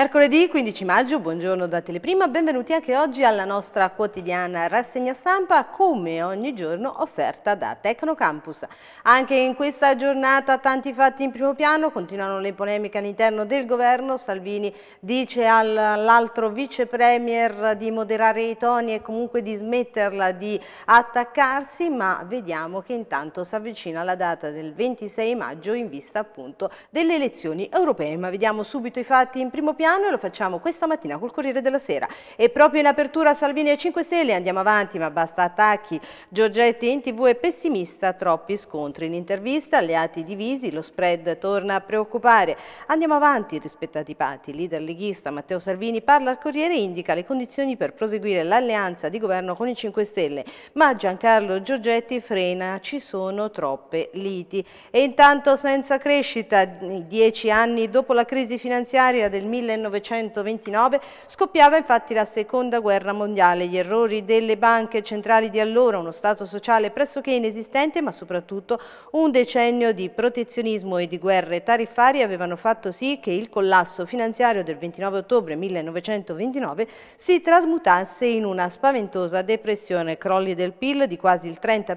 Mercoledì 15 maggio, buongiorno da Teleprima, benvenuti anche oggi alla nostra quotidiana rassegna stampa come ogni giorno offerta da Tecnocampus. Anche in questa giornata tanti fatti in primo piano, continuano le polemiche all'interno del governo, Salvini dice all'altro vice premier di moderare i toni e comunque di smetterla di attaccarsi, ma vediamo che intanto si avvicina la data del 26 maggio in vista appunto delle elezioni europee, ma vediamo subito i fatti in primo piano anno e lo facciamo questa mattina col Corriere della Sera. E proprio in apertura Salvini e 5 Stelle andiamo avanti, ma basta attacchi. Giorgetti in tv è pessimista, troppi scontri. In intervista, alleati divisi, lo spread torna a preoccupare. Andiamo avanti, rispettati patti. Il leader leghista Matteo Salvini parla al Corriere e indica le condizioni per proseguire l'alleanza di governo con i 5 Stelle. Ma Giancarlo Giorgetti frena, ci sono troppe liti. E intanto senza crescita, dieci anni dopo la crisi finanziaria del 1990, 1929 scoppiava infatti la seconda guerra mondiale. Gli errori delle banche centrali di allora, uno Stato sociale pressoché inesistente, ma soprattutto un decennio di protezionismo e di guerre tariffarie avevano fatto sì che il collasso finanziario del 29 ottobre 1929 si trasmutasse in una spaventosa depressione, crolli del PIL di quasi il 30%,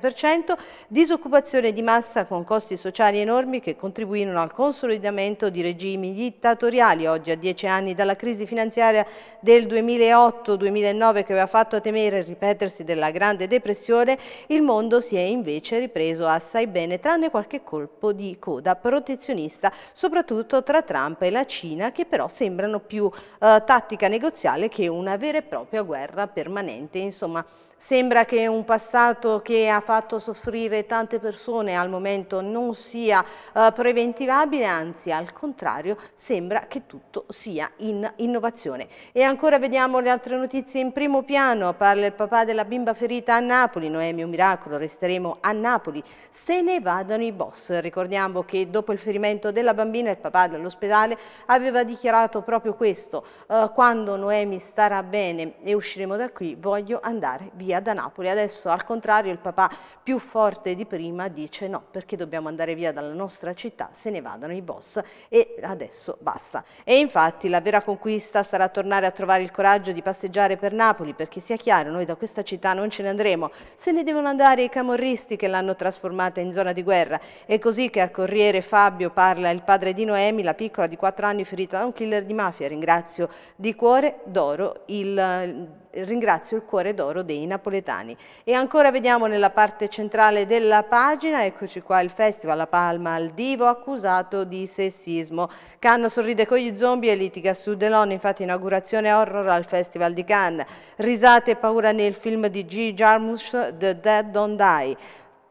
disoccupazione di massa con costi sociali enormi che contribuirono al consolidamento di regimi dittatoriali oggi a 10 15 anni dalla crisi finanziaria del 2008-2009 che aveva fatto temere il ripetersi della Grande Depressione, il mondo si è invece ripreso assai bene, tranne qualche colpo di coda protezionista, soprattutto tra Trump e la Cina, che però sembrano più eh, tattica negoziale che una vera e propria guerra permanente. Insomma, Sembra che un passato che ha fatto soffrire tante persone al momento non sia eh, preventivabile, anzi al contrario sembra che tutto sia in innovazione. E ancora vediamo le altre notizie in primo piano, parla il papà della bimba ferita a Napoli, Noemi un miracolo, resteremo a Napoli, se ne vadano i boss. Ricordiamo che dopo il ferimento della bambina il papà dall'ospedale aveva dichiarato proprio questo, eh, quando Noemi starà bene e usciremo da qui voglio andare via via da Napoli. Adesso al contrario il papà più forte di prima dice no perché dobbiamo andare via dalla nostra città, se ne vadano i boss e adesso basta. E infatti la vera conquista sarà tornare a trovare il coraggio di passeggiare per Napoli perché sia chiaro noi da questa città non ce ne andremo, se ne devono andare i camorristi che l'hanno trasformata in zona di guerra. È così che al Corriere Fabio parla il padre di Noemi, la piccola di 4 anni ferita da un killer di mafia. Ringrazio di cuore d'oro il, ringrazio il cuore d'oro dei napoli napoletani. E ancora vediamo nella parte centrale della pagina, eccoci qua il festival La Palma al divo accusato di sessismo. Cannes sorride con gli zombie e litiga su Delon, infatti inaugurazione horror al festival di Cannes. Risate e paura nel film di G. Jarmusch, The Dead Don't Die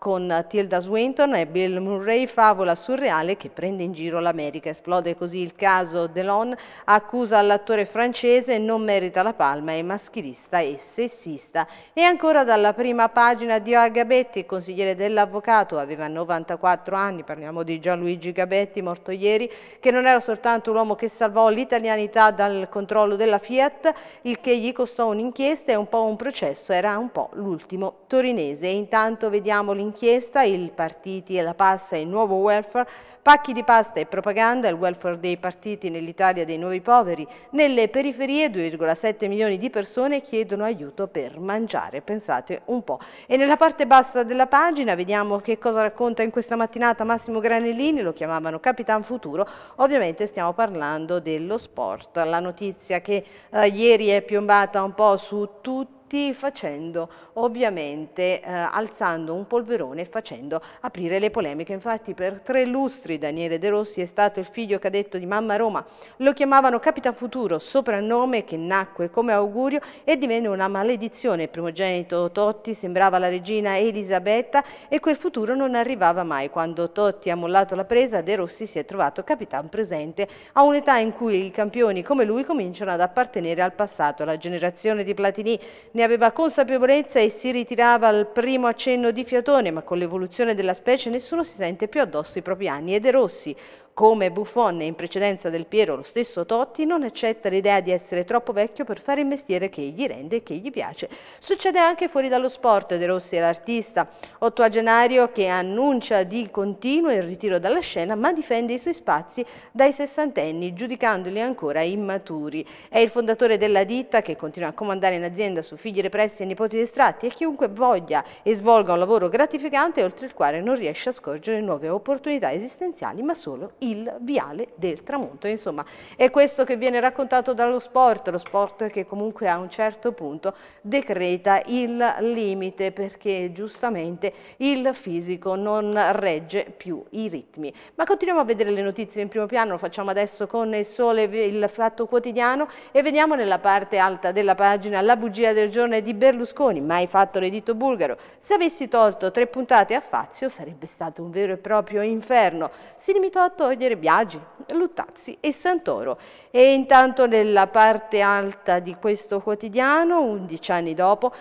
con Tilda Swinton e Bill Murray, favola surreale che prende in giro l'America. Esplode così il caso Delon, accusa l'attore francese, non merita la palma, è maschilista e sessista. E ancora dalla prima pagina di Agabetti, consigliere dell'avvocato, aveva 94 anni, parliamo di Gianluigi Gabetti, morto ieri, che non era soltanto l'uomo che salvò l'italianità dal controllo della Fiat, il che gli costò un'inchiesta e un po' un processo, era un po' l'ultimo torinese. E intanto vediamo l'inchiesta d'inchiesta, i partiti, la pasta e il nuovo welfare, pacchi di pasta e propaganda, il welfare dei partiti nell'Italia dei nuovi poveri. Nelle periferie 2,7 milioni di persone chiedono aiuto per mangiare, pensate un po'. E nella parte bassa della pagina vediamo che cosa racconta in questa mattinata Massimo Granellini, lo chiamavano Capitan Futuro, ovviamente stiamo parlando dello sport, la notizia che eh, ieri è piombata un po' su tutti tutti facendo ovviamente eh, alzando un polverone e facendo aprire le polemiche. Infatti per tre lustri Daniele De Rossi è stato il figlio cadetto di mamma Roma, lo chiamavano Capitan Futuro, soprannome che nacque come augurio e divenne una maledizione. Il primogenito Totti sembrava la regina Elisabetta e quel futuro non arrivava mai. Quando Totti ha mollato la presa, De Rossi si è trovato Capitan presente a un'età in cui i campioni come lui cominciano ad appartenere al passato. La generazione di Platini ne aveva consapevolezza e si ritirava al primo accenno di Fiatone, ma con l'evoluzione della specie nessuno si sente più addosso i propri anni. Ed è Rossi, come Buffon e in precedenza del Piero lo stesso Totti non accetta l'idea di essere troppo vecchio per fare il mestiere che gli rende e che gli piace. Succede anche fuori dallo sport, De Rossi è l'artista ottuagenario che annuncia di continuo il ritiro dalla scena ma difende i suoi spazi dai sessantenni giudicandoli ancora immaturi. È il fondatore della ditta che continua a comandare in azienda su figli repressi e nipoti distratti e chiunque voglia e svolga un lavoro gratificante oltre il quale non riesce a scorgere nuove opportunità esistenziali ma solo il viale del tramonto. Insomma, è questo che viene raccontato dallo sport, lo sport che comunque a un certo punto decreta il limite perché giustamente il fisico non regge più i ritmi. Ma continuiamo a vedere le notizie in primo piano, lo facciamo adesso con il sole, il fatto quotidiano e vediamo nella parte alta della pagina la bugia del giorno di Berlusconi, mai fatto l'editto bulgaro. Se avessi tolto tre puntate a Fazio sarebbe stato un vero e proprio inferno. Si limitò a togliere Biagi, Luttazzi e Santoro. E intanto nella parte alta di questo quotidiano, 11 anni dopo,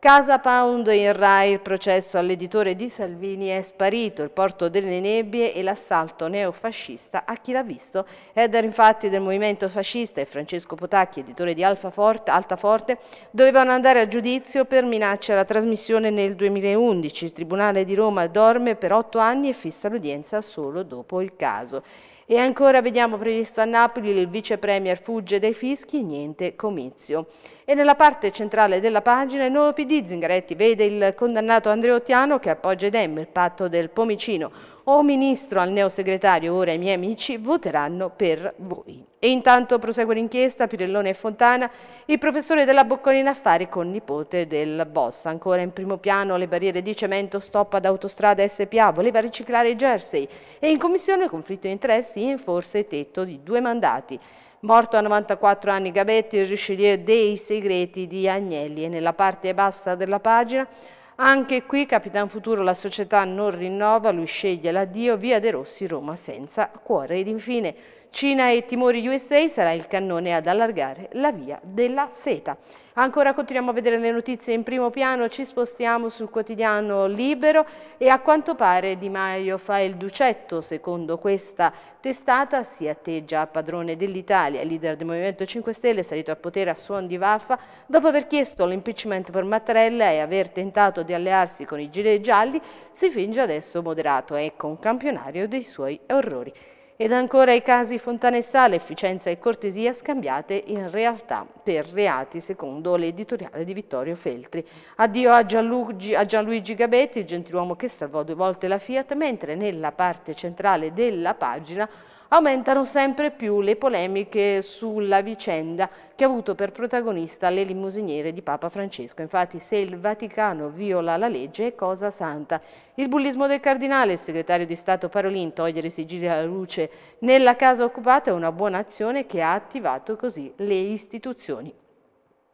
Casa Pound in Rai, il processo all'editore di Salvini è sparito, il porto delle nebbie e l'assalto neofascista a chi l'ha visto. Header infatti del movimento fascista e Francesco Potacchi, editore di Altaforte, Altaforte, dovevano andare a giudizio per minaccia alla trasmissione nel 2011. Il Tribunale di Roma dorme per otto anni e fissa l'udienza solo dopo il caso. E ancora vediamo previsto a Napoli il vice premier fugge dai fischi, niente comizio. E nella parte centrale della pagina il nuovo PD Zingaretti vede il condannato Andreottiano che appoggia Dem il patto del Pomicino, o ministro al neosegretario, ora i miei amici, voteranno per voi. E intanto prosegue l'inchiesta, Pirellone e Fontana, il professore della Bocconi in affari con nipote del boss. Ancora in primo piano le barriere di cemento stop ad autostrada SPA, voleva riciclare i jersey e in commissione conflitto di interessi in forse tetto di due mandati. Morto a 94 anni Gabetti, il Richelieu dei segreti di Agnelli e nella parte bassa della pagina anche qui Capitan Futuro la società non rinnova, lui sceglie l'addio, via De Rossi Roma senza cuore. Ed infine Cina e Timori USA sarà il cannone ad allargare la via della seta. Ancora continuiamo a vedere le notizie in primo piano, ci spostiamo sul quotidiano Libero e a quanto pare Di Maio fa il ducetto, secondo questa testata si atteggia a padrone dell'Italia, leader del Movimento 5 Stelle salito al potere a suon di vaffa dopo aver chiesto l'impeachment per Mattarella e aver tentato di allearsi con i gilet gialli, si finge adesso moderato, ecco un campionario dei suoi orrori. Ed ancora i casi Fontana e Sale, efficienza e cortesia scambiate in realtà per reati, secondo l'editoriale di Vittorio Feltri. Addio a Gianluigi, a Gianluigi Gabetti, il gentiluomo che salvò due volte la Fiat, mentre nella parte centrale della pagina aumentano sempre più le polemiche sulla vicenda che ha avuto per protagonista le limousiniere di Papa Francesco. Infatti se il Vaticano viola la legge è cosa santa. Il bullismo del cardinale, il segretario di Stato Parolin, togliere i sigilli alla luce nella casa occupata è una buona azione che ha attivato così le istituzioni.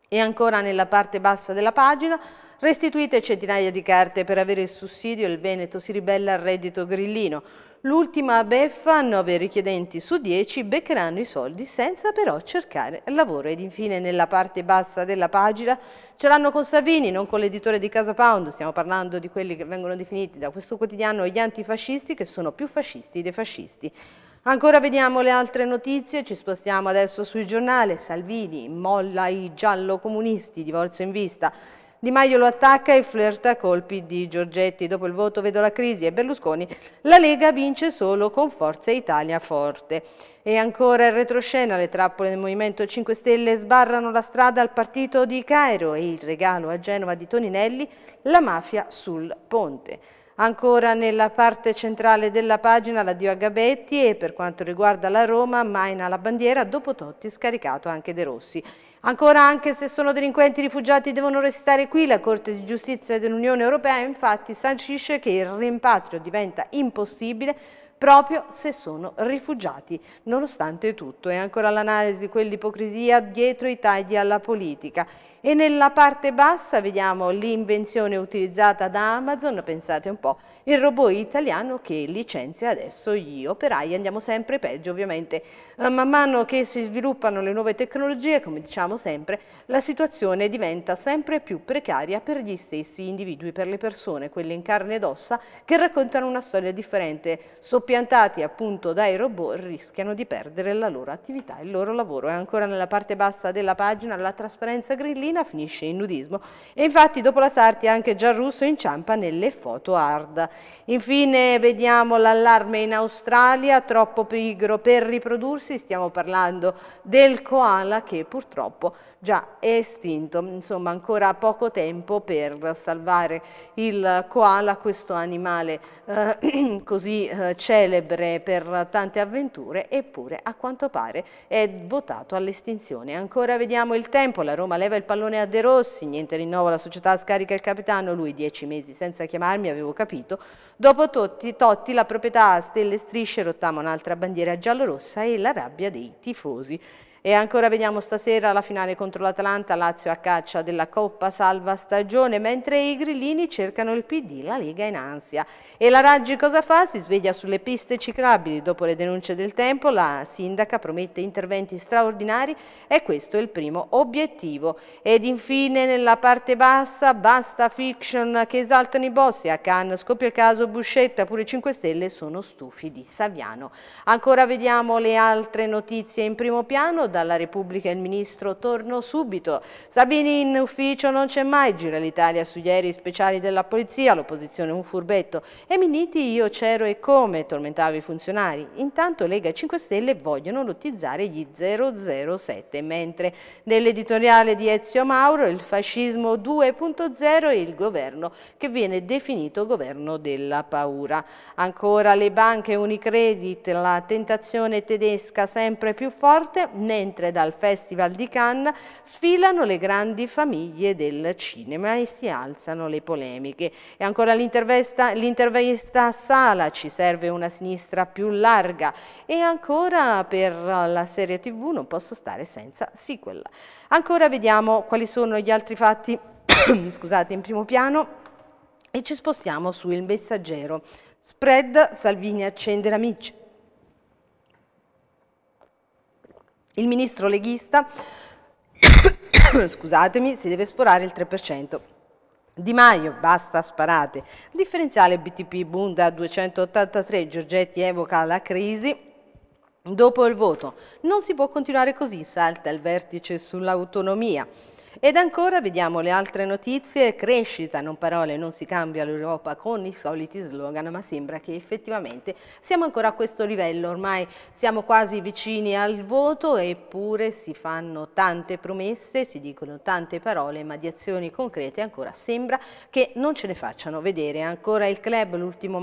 E ancora nella parte bassa della pagina, restituite centinaia di carte per avere il sussidio, il Veneto si ribella al reddito grillino. L'ultima beffa, 9 richiedenti su 10 beccheranno i soldi senza però cercare lavoro. Ed infine nella parte bassa della pagina ce l'hanno con Salvini, non con l'editore di Casa Pound, stiamo parlando di quelli che vengono definiti da questo quotidiano gli antifascisti che sono più fascisti dei fascisti. Ancora vediamo le altre notizie, ci spostiamo adesso sui giornali. Salvini molla i giallo-comunisti, divorzio in vista. Di Maio lo attacca e flirta a colpi di Giorgetti. Dopo il voto vedo la crisi e Berlusconi. La Lega vince solo con Forza Italia forte. E ancora in retroscena le trappole del Movimento 5 Stelle sbarrano la strada al partito di Cairo e il regalo a Genova di Toninelli, la mafia sul ponte. Ancora nella parte centrale della pagina l'addio a Gabetti e per quanto riguarda la Roma, Maina alla bandiera, dopo Totti scaricato anche De Rossi. Ancora anche se sono delinquenti rifugiati devono restare qui, la Corte di Giustizia dell'Unione Europea infatti sancisce che il rimpatrio diventa impossibile proprio se sono rifugiati. Nonostante tutto è ancora l'analisi quell'ipocrisia dietro i tagli alla politica. E nella parte bassa vediamo l'invenzione utilizzata da Amazon, pensate un po', il robot italiano che licenzia adesso gli operai. Andiamo sempre peggio ovviamente. Eh, man mano che si sviluppano le nuove tecnologie, come diciamo sempre, la situazione diventa sempre più precaria per gli stessi individui, per le persone, quelle in carne ed ossa, che raccontano una storia differente, soppiantata soppiantati appunto dai robot rischiano di perdere la loro attività, il loro lavoro. E ancora nella parte bassa della pagina la trasparenza grillina finisce in nudismo e infatti dopo la Sarti anche Gian Russo inciampa nelle foto hard. Infine vediamo l'allarme in Australia, troppo pigro per riprodursi, stiamo parlando del koala che purtroppo già è estinto, insomma ancora poco tempo per salvare il koala, questo animale eh, così eh, celebre per tante avventure, eppure a quanto pare è votato all'estinzione. Ancora vediamo il tempo, la Roma leva il pallone a De Rossi, niente rinnovo, la società scarica il capitano, lui dieci mesi senza chiamarmi, avevo capito. Dopo Totti, Totti la proprietà a Stelle Strisce rottama un'altra bandiera giallorossa e la rabbia dei tifosi. E ancora vediamo stasera la finale contro l'Atalanta, Lazio a caccia della Coppa Salva Stagione, mentre i grillini cercano il PD, la Lega in ansia. E la Raggi cosa fa? Si sveglia sulle piste ciclabili. Dopo le denunce del tempo, la sindaca promette interventi straordinari e questo è il primo obiettivo. Ed infine nella parte bassa, basta fiction che esaltano i bossi. A Cannes scoppia il caso Buscetta, pure 5 Stelle sono stufi di Saviano. Ancora vediamo le altre notizie in primo piano dalla Repubblica il ministro Torno subito. Sabini in ufficio non c'è mai, gira l'Italia sugli aerei speciali della polizia, l'opposizione un furbetto. E Miniti io c'ero e come, tormentava i funzionari. Intanto Lega 5 Stelle vogliono lottizzare gli 007, mentre nell'editoriale di Ezio Mauro il fascismo 2.0 e il governo che viene definito governo della paura. Ancora le banche Unicredit, la tentazione tedesca sempre più forte, nel mentre dal Festival di Cannes sfilano le grandi famiglie del cinema e si alzano le polemiche. E ancora l'intervista a Sala, ci serve una sinistra più larga e ancora per la serie tv non posso stare senza sequel. Ancora vediamo quali sono gli altri fatti, scusate, in primo piano e ci spostiamo su Il Messaggero. Spread, Salvini accende la Il ministro leghista scusatemi, si deve sforare il 3%. Di Maio, basta sparate. Differenziale BTP Bunda 283, Giorgetti evoca la crisi. Dopo il voto, non si può continuare così, salta il vertice sull'autonomia. Ed ancora vediamo le altre notizie, crescita, non parole, non si cambia l'Europa con i soliti slogan, ma sembra che effettivamente siamo ancora a questo livello, ormai siamo quasi vicini al voto eppure si fanno tante promesse, si dicono tante parole, ma di azioni concrete ancora sembra che non ce ne facciano vedere. Ancora il club, l'ultimo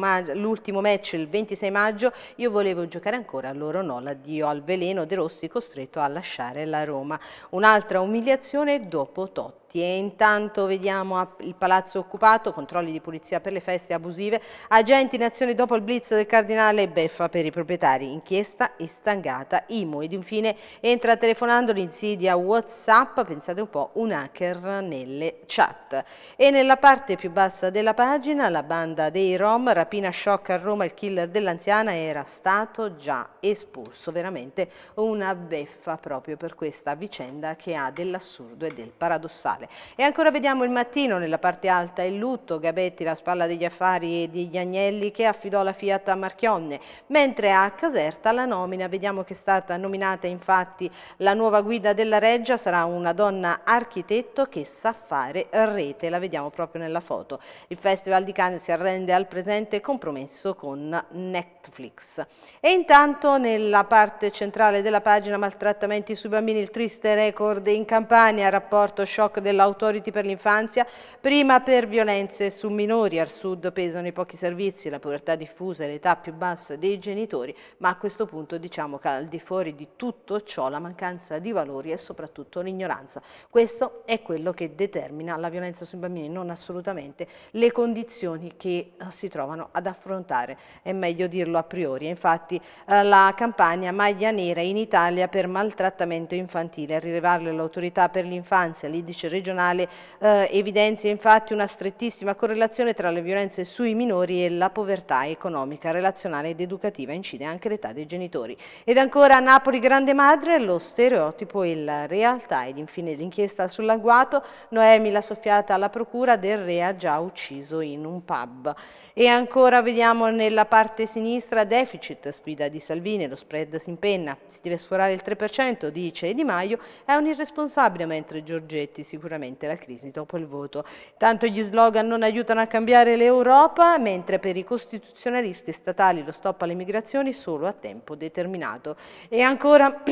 match il 26 maggio, io volevo giocare ancora, loro no, l'addio al veleno De Rossi costretto a lasciare la Roma. Un'altra umiliazione dopo purtroppo morti e intanto vediamo il palazzo occupato, controlli di polizia per le feste abusive, agenti in azione dopo il blitz del cardinale Beffa per i proprietari, inchiesta e stangata IMU ed infine entra telefonando l'insidia Whatsapp, pensate un po', un hacker nelle chat. E nella parte più bassa della pagina la banda dei Rom, rapina shock a Roma, il killer dell'anziana era stato già espulso, veramente una beffa proprio per questa vicenda che ha dell'assurdo e del paradossale farle. E ancora vediamo il mattino nella parte alta il lutto, Gabetti la spalla degli affari e degli Agnelli che affidò la Fiat a Marchionne, mentre a Caserta la nomina, vediamo che è stata nominata infatti la nuova guida della Reggia, sarà una donna architetto che sa fare rete, la vediamo proprio nella foto. Il Festival di Cannes si arrende al presente compromesso con Netflix. E intanto nella parte centrale della pagina maltrattamenti sui bambini, il triste record in Campania, rapporto shock del dell'Authority per l'infanzia, prima per violenze su minori, al sud pesano i pochi servizi, la povertà diffusa e l'età più bassa dei genitori, ma a questo punto diciamo che al di fuori di tutto ciò la mancanza di valori e soprattutto l'ignoranza. Questo è quello che determina la violenza sui bambini, non assolutamente le condizioni che eh, si trovano ad affrontare, è meglio dirlo a priori. Infatti eh, la campagna Maglia Nera in Italia per maltrattamento infantile, a rilevarlo l'autorità per l'infanzia, l'Idice regionale, regionale eh, evidenzia infatti una strettissima correlazione tra le violenze sui minori e la povertà economica, relazionale ed educativa, incide anche l'età dei genitori. Ed ancora Napoli Grande Madre, lo stereotipo e la realtà ed infine l'inchiesta sull'agguato, Noemi la soffiata alla procura del re ha già ucciso in un pub. E ancora vediamo nella parte sinistra deficit, sfida di Salvini, lo spread si impenna, si deve sforare il 3%, dice Di Maio, è un irresponsabile mentre Giorgetti sicuramente sicuramente la crisi dopo il voto. Tanto gli slogan non aiutano a cambiare l'Europa, mentre per i costituzionalisti statali lo stop alle migrazioni solo a tempo determinato. E ancora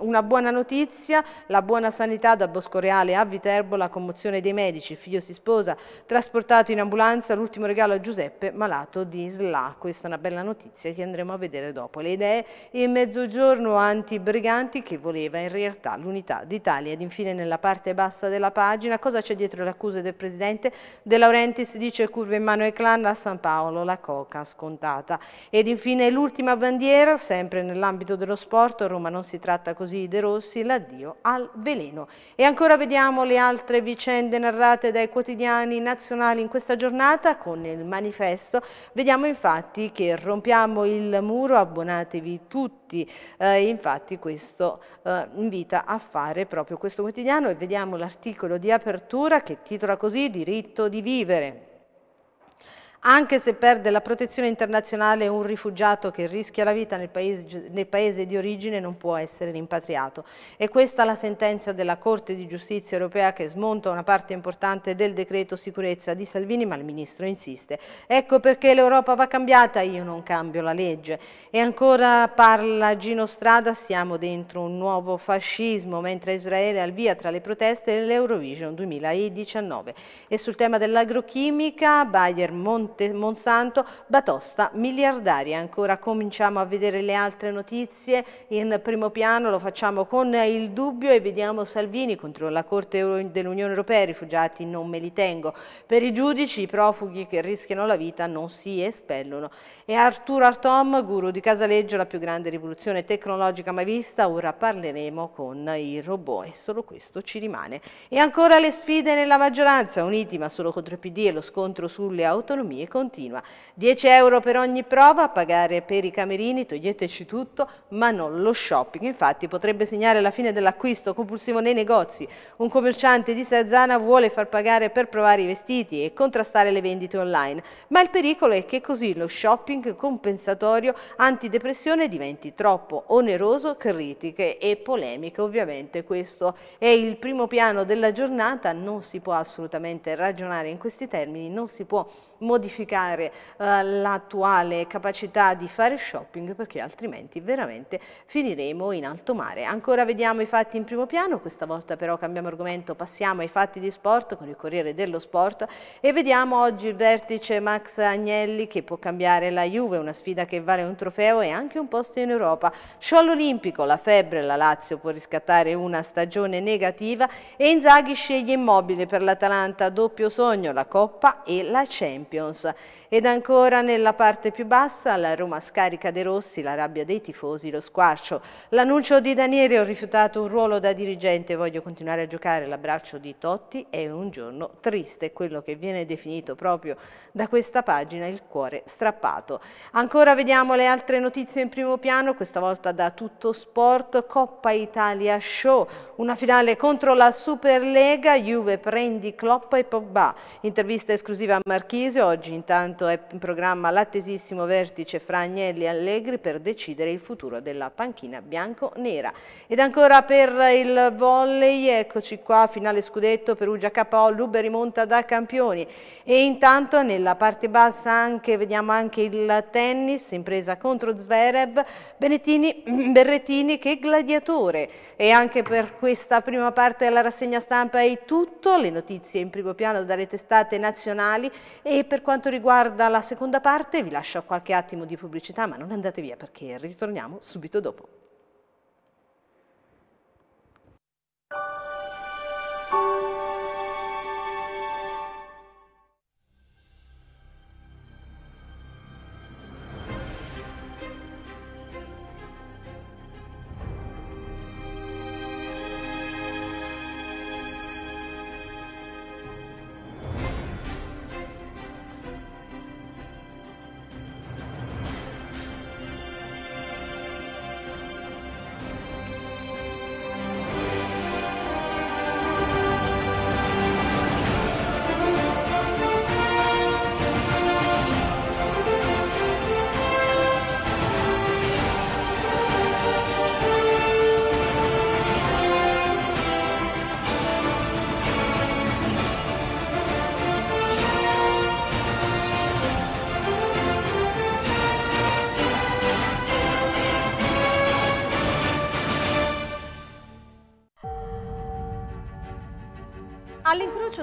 una buona notizia, la buona sanità da Boscoreale a Viterbo, la commozione dei medici, il figlio si sposa, trasportato in ambulanza, l'ultimo regalo a Giuseppe, malato di SLA. Questa è una bella notizia che andremo a vedere dopo. Le idee in mezzogiorno anti-briganti che voleva in realtà l'unità d'Italia ed infine nella parte bassa della della pagina, cosa c'è dietro le accuse del Presidente? De Laurentiis dice curva in mano ai clan a San Paolo, la coca scontata. Ed infine l'ultima bandiera, sempre nell'ambito dello sport, Roma non si tratta così De Rossi, l'addio al veleno. E ancora vediamo le altre vicende narrate dai quotidiani nazionali in questa giornata con il manifesto. Vediamo infatti che rompiamo il muro, abbonatevi tutti tutti. Eh, infatti questo eh, invita a fare proprio questo quotidiano e vediamo l'articolo di apertura che titola così Diritto di vivere anche se perde la protezione internazionale un rifugiato che rischia la vita nel paese, nel paese, di origine non può essere rimpatriato. E questa è la sentenza della Corte di Giustizia europea che smonta una parte importante del decreto sicurezza di Salvini, ma il Ministro insiste. Ecco perché l'Europa va cambiata, io non cambio la legge. E ancora parla Gino Strada, siamo dentro un nuovo fascismo, mentre Israele è al via tra le proteste dell'Eurovision 2019. E sul tema dell'agrochimica, Bayer Monte Monte, Monsanto, Batosta miliardaria. Ancora cominciamo a vedere le altre notizie in primo piano, lo facciamo con il dubbio e vediamo Salvini contro la Corte dell'Unione Europea, i rifugiati non me li tengo. Per i giudici i profughi che rischiano la vita non si espellono. E Arturo Artom, guru di Casaleggio, la più grande rivoluzione tecnologica mai vista, ora parleremo con i robot e solo questo ci rimane. E ancora le sfide nella maggioranza, uniti ma solo contro il PD e lo scontro sulle autonomie e continua. 10 euro per ogni prova a pagare per i camerini, toglieteci tutto, ma non lo shopping. Infatti potrebbe segnare la fine dell'acquisto compulsivo nei negozi. Un commerciante di Sarzana vuole far pagare per provare i vestiti e contrastare le vendite online, ma il pericolo è che così lo shopping compensatorio antidepressione diventi troppo oneroso, critiche e polemiche. Ovviamente questo è il primo piano della giornata, non si può assolutamente ragionare in questi termini, non si può modificare eh, l'attuale capacità di fare shopping perché altrimenti veramente finiremo in alto mare. Ancora vediamo i fatti in primo piano, questa volta però cambiamo argomento, passiamo ai fatti di sport con il Corriere dello Sport e vediamo oggi il vertice Max Agnelli che può cambiare la Juve, una sfida che vale un trofeo e anche un posto in Europa. Sciollo olimpico, la febbre, la Lazio può riscattare una stagione negativa e Inzaghi sceglie Immobile per l'Atalanta, doppio sogno, la Coppa e la Champions. Champions. Ed ancora nella parte più bassa, la Roma scarica De Rossi, la rabbia dei tifosi, lo squarcio. L'annuncio di Daniele, ho rifiutato un ruolo da dirigente, voglio continuare a giocare, l'abbraccio di Totti è un giorno triste, quello che viene definito proprio da questa pagina il cuore strappato. Ancora vediamo le altre notizie in primo piano, questa volta da Tutto Sport, Coppa Italia Show, una finale contro la Superlega, Juve prendi Cloppa e Pogba, intervista esclusiva a Marchese, mese. Oggi intanto è in programma l'attesissimo vertice fra Agnelli e Allegri per decidere il futuro della panchina bianco-nera. Ed ancora per il volley, eccoci qua, finale scudetto Perugia Capo, Luber rimonta da campioni. E intanto nella parte bassa anche, vediamo anche il tennis, impresa contro Zverev, Benettini, Berrettini che gladiatore. E anche per questa prima parte della rassegna stampa è tutto, le notizie in primo piano dalle testate nazionali e per quanto riguarda la seconda parte vi lascio qualche attimo di pubblicità, ma non andate via perché ritorniamo subito dopo.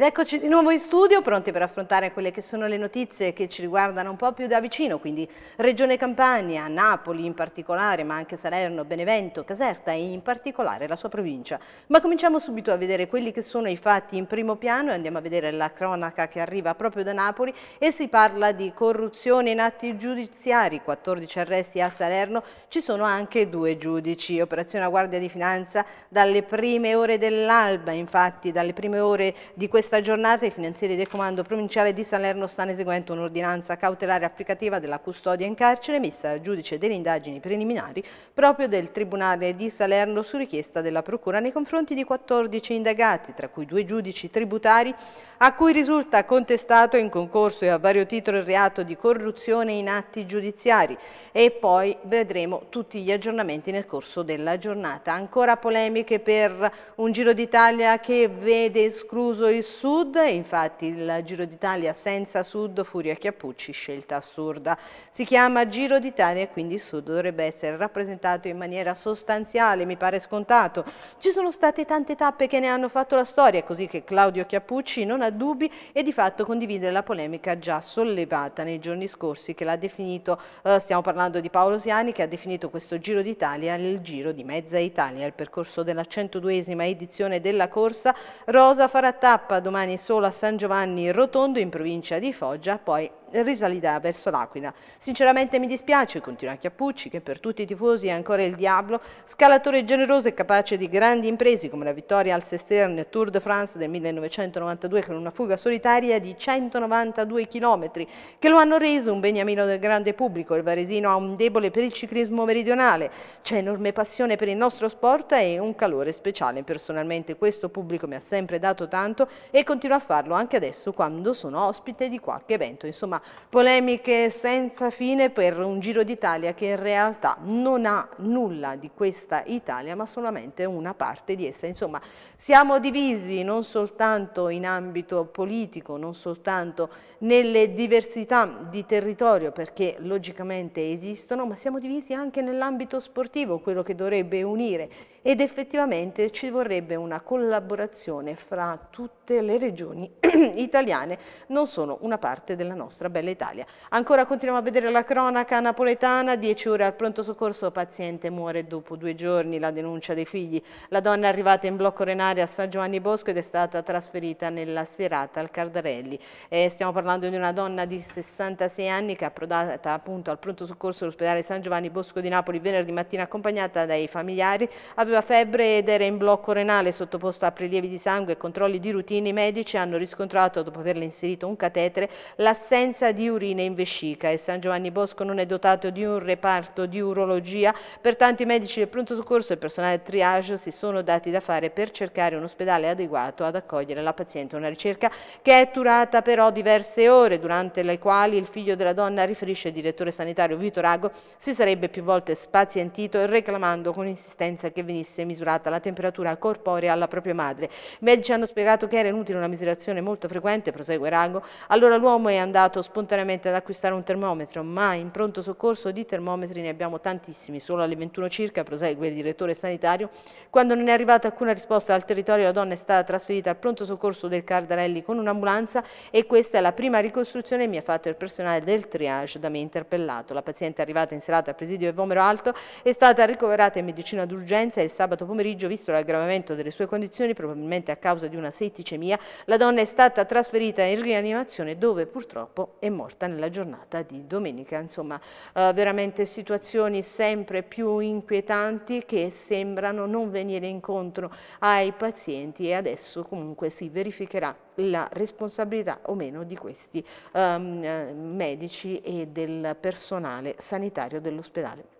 Ed eccoci di nuovo in studio, pronti per affrontare quelle che sono le notizie che ci riguardano un po' più da vicino, quindi Regione Campania, Napoli in particolare, ma anche Salerno, Benevento, Caserta e in particolare la sua provincia. Ma cominciamo subito a vedere quelli che sono i fatti in primo piano e andiamo a vedere la cronaca che arriva proprio da Napoli e si parla di corruzione in atti giudiziari, 14 arresti a Salerno, ci sono anche due giudici, operazione a Guardia di Finanza dalle prime ore dell'alba, infatti dalle prime ore di questa questa giornata i finanzieri del Comando Provinciale di Salerno stanno eseguendo un'ordinanza cautelare applicativa della custodia in carcere messa a giudice delle indagini preliminari proprio del Tribunale di Salerno su richiesta della Procura nei confronti di 14 indagati, tra cui due giudici tributari, a cui risulta contestato in concorso e a vario titolo il reato di corruzione in atti giudiziari. E poi vedremo tutti gli aggiornamenti nel corso della giornata. Ancora polemiche per un Giro d'Italia che vede escluso il Sud infatti il Giro d'Italia senza Sud, Furia Chiappucci, scelta assurda. Si chiama Giro d'Italia e quindi il Sud dovrebbe essere rappresentato in maniera sostanziale, mi pare scontato. Ci sono state tante tappe che ne hanno fatto la storia, così che Claudio Chiappucci non ha dubbi e di fatto condivide la polemica già sollevata nei giorni scorsi che l'ha definito, eh, stiamo parlando di Paolo Siani, che ha definito questo Giro d'Italia il Giro di Mezza Italia, il percorso della 102esima edizione della corsa. Rosa farà tappa domani solo a San Giovanni Rotondo in provincia di Foggia, poi risalirà verso l'Aquila. Sinceramente mi dispiace, continua Chiappucci, che per tutti i tifosi è ancora il diavolo, scalatore generoso e capace di grandi imprese come la vittoria al Sestern Tour de France del 1992 con una fuga solitaria di 192 km che lo hanno reso un beniamino del grande pubblico. Il varesino ha un debole per il ciclismo meridionale, c'è enorme passione per il nostro sport e un calore speciale. Personalmente questo pubblico mi ha sempre dato tanto e continua a farlo anche adesso quando sono ospite di qualche evento. Insomma, insomma polemiche senza fine per un Giro d'Italia che in realtà non ha nulla di questa Italia ma solamente una parte di essa. Insomma siamo divisi non soltanto in ambito politico, non soltanto nelle diversità di territorio perché logicamente esistono ma siamo divisi anche nell'ambito sportivo, quello che dovrebbe unire ed effettivamente ci vorrebbe una collaborazione fra tutte le regioni italiane, non sono una parte della nostra bella Italia. Ancora continuiamo a vedere la cronaca napoletana, 10 ore al pronto soccorso, paziente muore dopo due giorni, la denuncia dei figli. La donna è arrivata in blocco renale a San Giovanni Bosco ed è stata trasferita nella serata al Cardarelli. Eh, stiamo parlando di una donna di 66 anni che è approdata appunto al pronto soccorso dell'ospedale San Giovanni Bosco di Napoli venerdì mattina accompagnata dai familiari, aveva aveva febbre ed era in blocco renale sottoposto a prelievi di sangue e controlli di routine, i medici hanno riscontrato, dopo averle inserito un catetere, l'assenza di urine in vescica e San Giovanni Bosco non è dotato di un reparto di urologia, pertanto i medici del pronto soccorso e il personale triage si sono dati da fare per cercare un ospedale adeguato ad accogliere la paziente. Una ricerca che è durata però diverse ore, durante le quali il figlio della donna, riferisce il direttore sanitario Vito Rago, si sarebbe più volte spazientito reclamando con insistenza che venisse venisse misurata la temperatura corporea alla propria madre. I medici hanno spiegato che era inutile una misurazione molto frequente, prosegue Rango. allora l'uomo è andato spontaneamente ad acquistare un termometro, ma in pronto soccorso di termometri ne abbiamo tantissimi, solo alle 21 circa, prosegue il direttore sanitario, quando non è arrivata alcuna risposta dal territorio la donna è stata trasferita al pronto soccorso del Cardarelli con un'ambulanza e questa è la prima ricostruzione che mi ha fatto il personale del triage da me interpellato. La paziente è arrivata in serata al presidio del Vomero Alto è stata ricoverata in medicina d'urgenza e del sabato pomeriggio, visto l'aggravamento delle sue condizioni, probabilmente a causa di una setticemia, la donna è stata trasferita in rianimazione dove purtroppo è morta nella giornata di domenica. Insomma, eh, veramente situazioni sempre più inquietanti che sembrano non venire incontro ai pazienti e adesso comunque si verificherà la responsabilità o meno di questi um, medici e del personale sanitario dell'ospedale.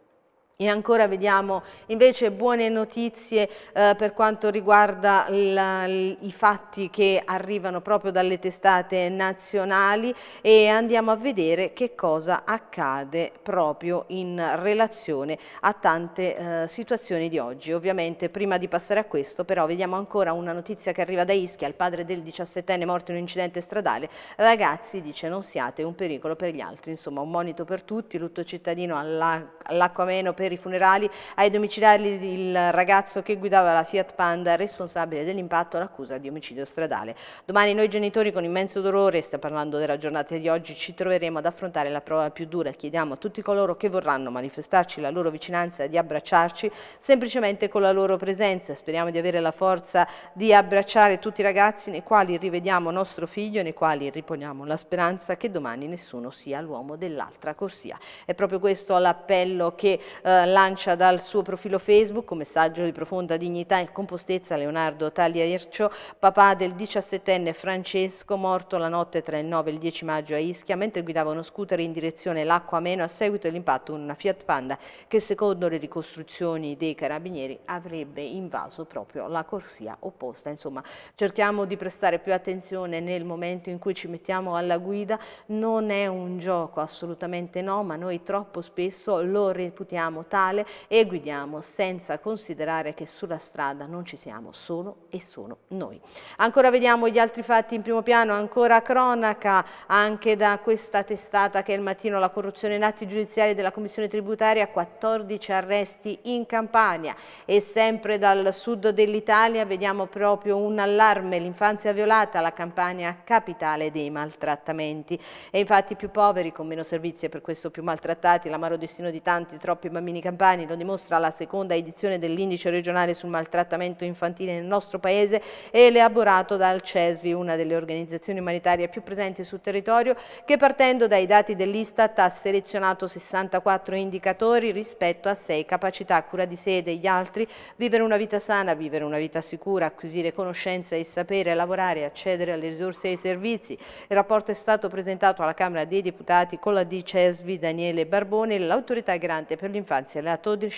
E ancora vediamo invece buone notizie eh, per quanto riguarda la, i fatti che arrivano proprio dalle testate nazionali e andiamo a vedere che cosa accade proprio in relazione a tante eh, situazioni di oggi. Ovviamente prima di passare a questo però vediamo ancora una notizia che arriva da Ischia, il padre del 17enne morto in un incidente stradale. Ragazzi dice non siate un pericolo per gli altri, insomma un monito per tutti, lutto cittadino all'acqua all per i funerali. Ai domiciliari del ragazzo che guidava la Fiat Panda, responsabile dell'impatto, l'accusa di omicidio stradale. Domani noi genitori con immenso dolore, sta parlando della giornata di oggi, ci troveremo ad affrontare la prova più dura. Chiediamo a tutti coloro che vorranno manifestarci la loro vicinanza di abbracciarci semplicemente con la loro presenza. Speriamo di avere la forza di abbracciare tutti i ragazzi nei quali rivediamo nostro figlio e nei quali riponiamo la speranza che domani nessuno sia l'uomo dell'altra corsia. È proprio questo l'appello che eh, lancia dal suo profilo Facebook, un messaggio di profonda dignità e compostezza, Leonardo Tagliercio, papà del 17enne Francesco, morto la notte tra il 9 e il 10 maggio a Ischia, mentre guidava uno scooter in direzione L'Acqua Meno a seguito dell'impatto con una Fiat Panda che secondo le ricostruzioni dei carabinieri avrebbe invaso proprio la corsia opposta. Insomma, cerchiamo di prestare più attenzione nel momento in cui ci mettiamo alla guida. Non è un gioco, assolutamente no, ma noi troppo spesso lo reputiamo totale e guidiamo senza considerare che sulla strada non ci siamo solo e solo noi. Ancora vediamo gli altri fatti in primo piano, ancora cronaca anche da questa testata che è il mattino la corruzione in atti giudiziari della Commissione tributaria, 14 arresti in Campania e sempre dal sud dell'Italia vediamo proprio un allarme, l'infanzia violata, la Campania capitale dei maltrattamenti e infatti più poveri con meno servizi e per questo più maltrattati, l'amaro destino di tanti, troppi bambini cittadini campani, lo dimostra la seconda edizione dell'Indice regionale sul maltrattamento infantile nel nostro Paese, elaborato dal CESVI, una delle organizzazioni umanitarie più presenti sul territorio, che partendo dai dati dell'Istat ha selezionato 64 indicatori rispetto a 6 capacità, cura di sé e degli altri, vivere una vita sana, vivere una vita sicura, acquisire conoscenza e sapere, lavorare, accedere alle risorse e ai servizi. Il rapporto è stato presentato alla Camera dei Deputati con la DCESVI Daniele Barbone, l'autorità garante per l'infanzia l'infanzia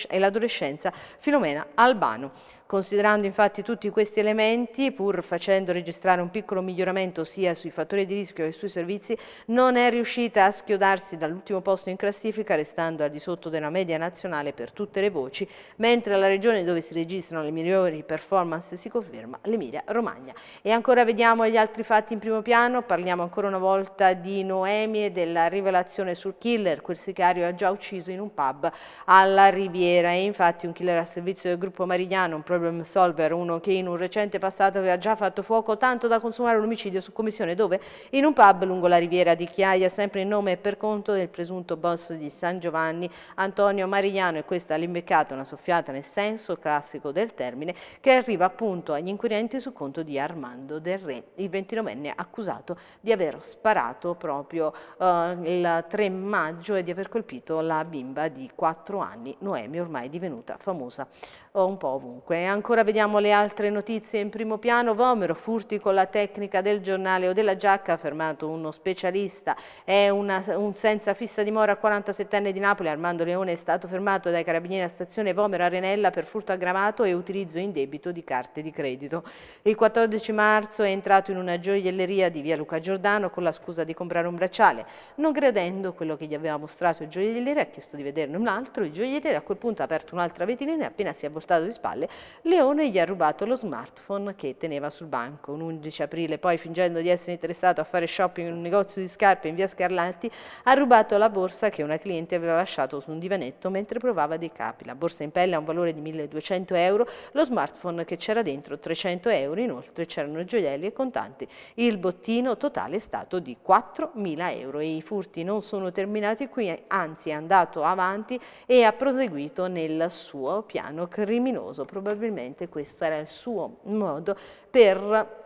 e l'adolescenza Filomena Albano. Considerando infatti tutti questi elementi, pur facendo registrare un piccolo miglioramento sia sui fattori di rischio che sui servizi, non è riuscita a schiodarsi dall'ultimo posto in classifica, restando al di sotto della media nazionale per tutte le voci, mentre la regione dove si registrano le migliori performance si conferma l'Emilia-Romagna. E ancora vediamo gli altri fatti in primo piano, parliamo ancora una volta di Noemi e della rivelazione sul killer, quel sicario ha già ucciso in un pub alla Riviera e infatti un killer a servizio del gruppo Marignano, un problema problem solver, uno che in un recente passato aveva già fatto fuoco tanto da consumare un omicidio su commissione dove? In un pub lungo la riviera di Chiaia, sempre in nome e per conto del presunto boss di San Giovanni, Antonio Marigliano e questa l'imbeccata, una soffiata nel senso classico del termine che arriva appunto agli inquirenti su conto di Armando Del Re, il 29enne accusato di aver sparato proprio eh, il 3 maggio e di aver colpito la bimba di 4 anni, Noemi, ormai divenuta famosa eh, un po' ovunque ancora vediamo le altre notizie in primo piano. Vomero, furti con la tecnica del giornale o della giacca, ha fermato uno specialista. È una, un senza fissa dimora a 47enne di Napoli, Armando Leone, è stato fermato dai carabinieri a stazione Vomero Arenella per furto aggravato e utilizzo in debito di carte di credito. Il 14 marzo è entrato in una gioielleria di via Luca Giordano con la scusa di comprare un bracciale. Non credendo quello che gli aveva mostrato il gioielliere, ha chiesto di vederne un altro. Il gioielliere a quel punto ha aperto un'altra vetrina e appena si è voltato di spalle Leone gli ha rubato lo smartphone che teneva sul banco. Un 11 aprile poi, fingendo di essere interessato a fare shopping in un negozio di scarpe in via Scarlatti, ha rubato la borsa che una cliente aveva lasciato su un divanetto mentre provava dei capi. La borsa in pelle ha un valore di 1200 euro, lo smartphone che c'era dentro 300 euro, inoltre c'erano gioielli e contanti. Il bottino totale è stato di 4.000 euro e i furti non sono terminati qui, anzi è andato avanti e ha proseguito nel suo piano criminoso. Probabilmente probabilmente questo era il suo modo per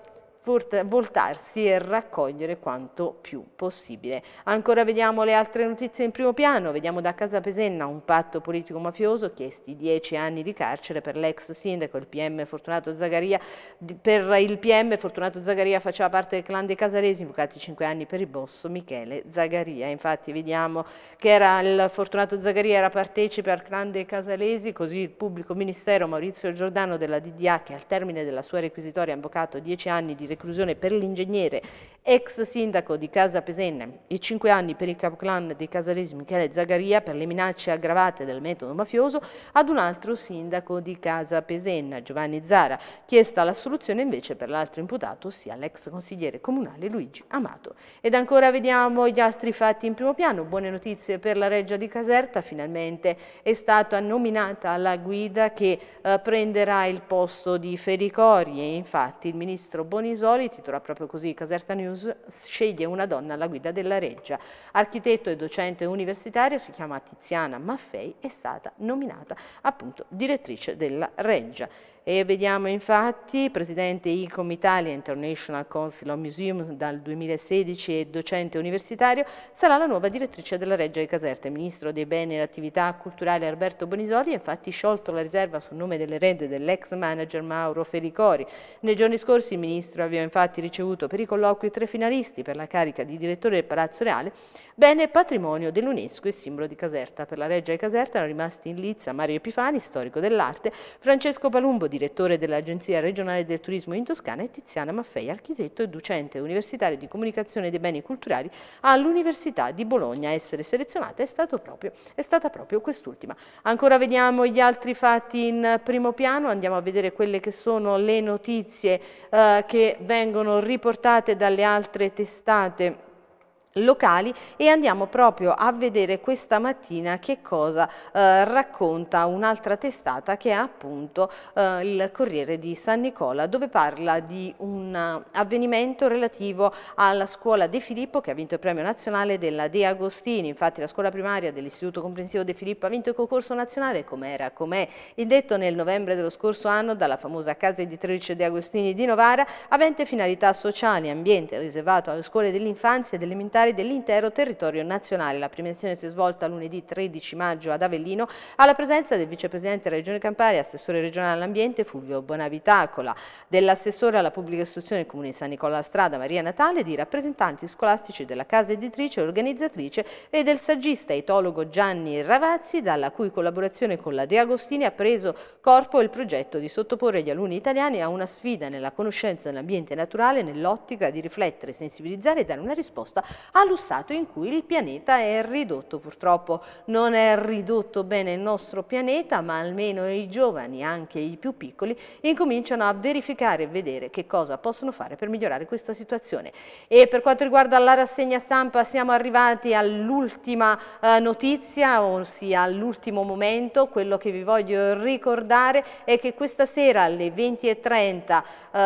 voltarsi e raccogliere quanto più possibile. Ancora vediamo le altre notizie in primo piano, vediamo da Casa Pesenna un patto politico-mafioso, chiesti 10 anni di carcere per l'ex sindaco, il PM Fortunato Zagaria, per il PM Fortunato Zagaria faceva parte del clan dei Casaresi, invocati 5 anni per il boss Michele Zagaria, infatti vediamo che era il Fortunato Zagaria era partecipe al clan dei Casaresi, così il pubblico ministero Maurizio Giordano della DDA che al termine della sua requisitoria ha invocato 10 anni di reclusione per l'ingegnere ex sindaco di Casa Pesenna e 5 anni per il capoclan dei Casalesi Michele Zagaria per le minacce aggravate del metodo mafioso ad un altro sindaco di Casa Pesenna, Giovanni Zara, chiesta l'assoluzione invece per l'altro imputato, ossia l'ex consigliere comunale Luigi Amato. Ed ancora vediamo gli altri fatti in primo piano, buone notizie per la Reggia di Caserta, finalmente è stata nominata la guida che eh, prenderà il posto di Fericori e infatti il ministro Bonisoli Fiesoli, titola proprio così Caserta News, sceglie una donna alla guida della Reggia. Architetto e docente universitario, si chiama Tiziana Maffei, è stata nominata appunto direttrice della Reggia e vediamo infatti presidente ICOM Italia International Council of Museums dal 2016 e docente universitario, sarà la nuova direttrice della Reggia di Caserta. Il ministro dei beni e le attività culturali Alberto Bonisoli ha infatti sciolto la riserva sul nome dell'erede dell'ex manager Mauro Fericori. Nei giorni scorsi il ministro aveva infatti ricevuto per i colloqui tre finalisti per la carica di direttore del Palazzo Reale, bene patrimonio dell'UNESCO e simbolo di Caserta. Per la Reggia di Caserta erano rimasti in lizza Mario Epifani, storico dell'arte, Francesco Palumbo di direttore dell'Agenzia regionale del turismo in Toscana, e Tiziana Maffei, architetto e docente universitario di comunicazione dei beni culturali all'Università di Bologna. essere selezionata è, proprio, è stata proprio quest'ultima. Ancora vediamo gli altri fatti in primo piano, andiamo a vedere quelle che sono le notizie eh, che vengono riportate dalle altre testate locali e andiamo proprio a vedere questa mattina che cosa eh, racconta un'altra testata che è appunto eh, il Corriere di San Nicola dove parla di un eh, avvenimento relativo alla scuola De Filippo che ha vinto il premio nazionale della De Agostini, infatti la scuola primaria dell'istituto comprensivo De Filippo ha vinto il concorso nazionale come era, com'è indetto nel novembre dello scorso anno dalla famosa casa editrice De Agostini di Novara avente finalità sociali, ambiente riservato alle scuole dell'infanzia e dell'elementare parlamentari dell'intero territorio nazionale. La premiazione si è svolta lunedì 13 maggio ad Avellino alla presenza del vicepresidente della Regione Campania, assessore regionale all'ambiente Fulvio Bonavitacola, dell'assessore alla pubblica istruzione Comune di San Nicola Strada Maria Natale di rappresentanti scolastici della casa editrice e organizzatrice e del saggista etologo Gianni Ravazzi, dalla cui collaborazione con la De Agostini ha preso corpo il progetto di sottoporre gli alunni italiani a una sfida nella conoscenza dell'ambiente naturale nell'ottica di riflettere, sensibilizzare e dare una risposta allo stato in cui il pianeta è ridotto. Purtroppo non è ridotto bene il nostro pianeta, ma almeno i giovani, anche i più piccoli, incominciano a verificare e vedere che cosa possono fare per migliorare questa situazione. E per quanto riguarda la rassegna stampa siamo arrivati all'ultima eh, notizia, ossia all'ultimo momento, quello che vi voglio ricordare è che questa sera alle 20.30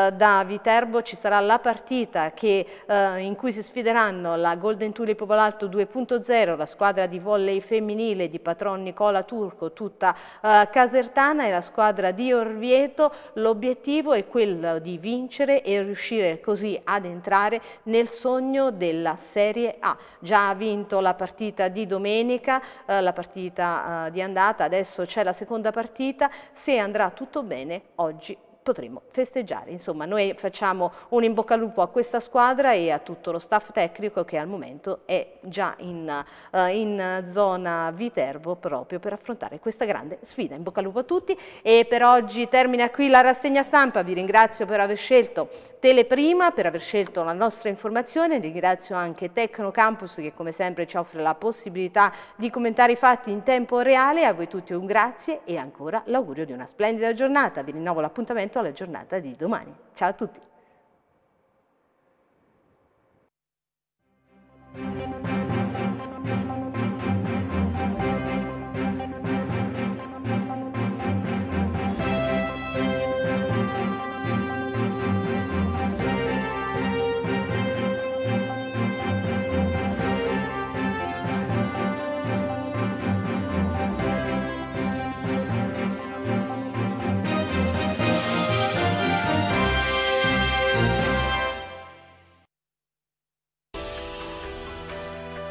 eh, da Viterbo ci sarà la partita che, eh, in cui si sfideranno la Golden Tulip Volalto 2.0 la squadra di volley femminile di patron Nicola Turco tutta eh, casertana e la squadra di Orvieto l'obiettivo è quello di vincere e riuscire così ad entrare nel sogno della Serie A già ha vinto la partita di domenica eh, la partita eh, di andata adesso c'è la seconda partita se andrà tutto bene oggi potremo festeggiare. Insomma, noi facciamo un in bocca al lupo a questa squadra e a tutto lo staff tecnico che al momento è già in, uh, in zona Viterbo proprio per affrontare questa grande sfida. In bocca al lupo a tutti e per oggi termina qui la rassegna stampa. Vi ringrazio per aver scelto Teleprima, per aver scelto la nostra informazione. Ringrazio anche Tecnocampus che come sempre ci offre la possibilità di commentare i fatti in tempo reale. A voi tutti un grazie e ancora l'augurio di una splendida giornata. Vi rinnovo l'appuntamento alla giornata di domani. Ciao a tutti!